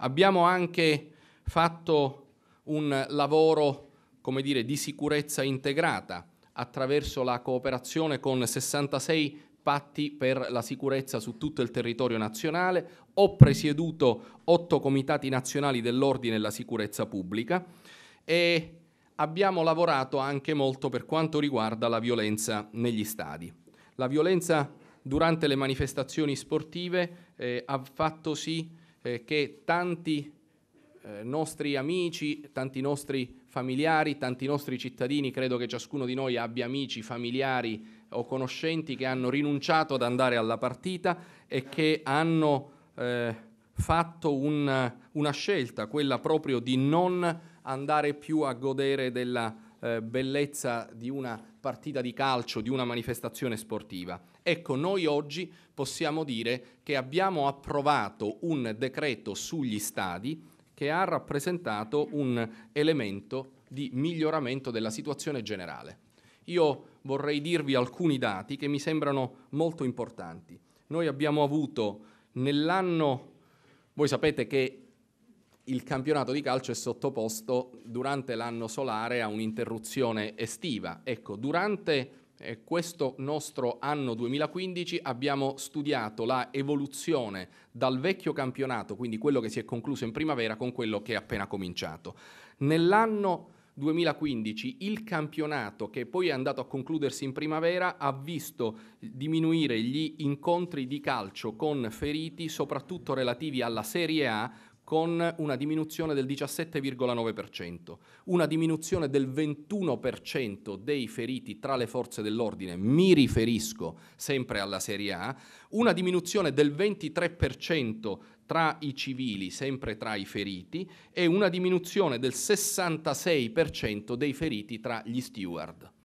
Abbiamo anche fatto un lavoro come dire, di sicurezza integrata attraverso la cooperazione con 66 patti per la sicurezza su tutto il territorio nazionale, ho presieduto otto comitati nazionali dell'ordine e la sicurezza pubblica e abbiamo lavorato anche molto per quanto riguarda la violenza negli stadi. La violenza durante le manifestazioni sportive eh, ha fatto sì eh, che tanti eh, nostri amici, tanti nostri familiari, tanti nostri cittadini, credo che ciascuno di noi abbia amici, familiari o conoscenti che hanno rinunciato ad andare alla partita e che hanno eh, fatto un, una scelta, quella proprio di non andare più a godere della eh, bellezza di una partita di calcio, di una manifestazione sportiva. Ecco, noi oggi possiamo dire che abbiamo approvato un decreto sugli stadi che ha rappresentato un elemento di miglioramento della situazione generale. Io vorrei dirvi alcuni dati che mi sembrano molto importanti. Noi abbiamo avuto nell'anno, voi sapete che il campionato di calcio è sottoposto durante l'anno solare a un'interruzione estiva. Ecco, durante eh, questo nostro anno 2015 abbiamo studiato la evoluzione dal vecchio campionato, quindi quello che si è concluso in primavera, con quello che è appena cominciato. Nell'anno 2015 il campionato che poi è andato a concludersi in primavera ha visto diminuire gli incontri di calcio con feriti soprattutto relativi alla Serie A con una diminuzione del 17,9%, una diminuzione del 21% dei feriti tra le forze dell'ordine, mi riferisco sempre alla Serie A, una diminuzione del 23% tra i civili, sempre tra i feriti, e una diminuzione del 66% dei feriti tra gli steward.